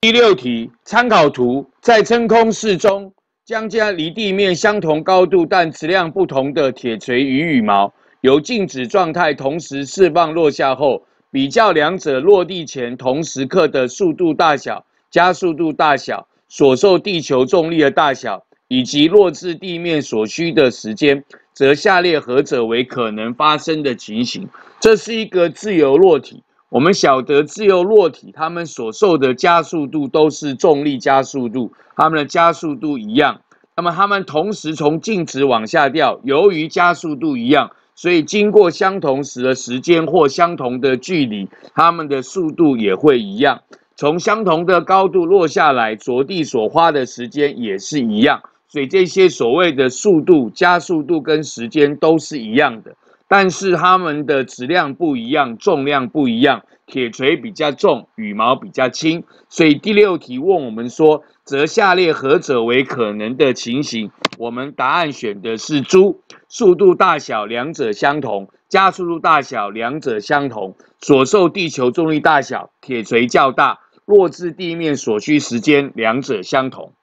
第六题，参考图，在真空室中，将加离地面相同高度但质量不同的铁锤与羽毛由静止状态同时释放落下后，比较两者落地前同时刻的速度大小、加速度大小、所受地球重力的大小以及落至地面所需的时间，则下列何者为可能发生的情形？这是一个自由落体。我们晓得自由落体，他们所受的加速度都是重力加速度，他们的加速度一样。那么他们同时从静止往下掉，由于加速度一样，所以经过相同时的时间或相同的距离，他们的速度也会一样。从相同的高度落下来，着地所花的时间也是一样。所以这些所谓的速度、加速度跟时间都是一样的。但是它们的质量不一样，重量不一样。铁锤比较重，羽毛比较轻。所以第六题问我们说，则下列何者为可能的情形？我们答案选的是猪，速度大小两者相同，加速度大小两者相同，所受地球重力大小铁锤较大，落至地面所需时间两者相同。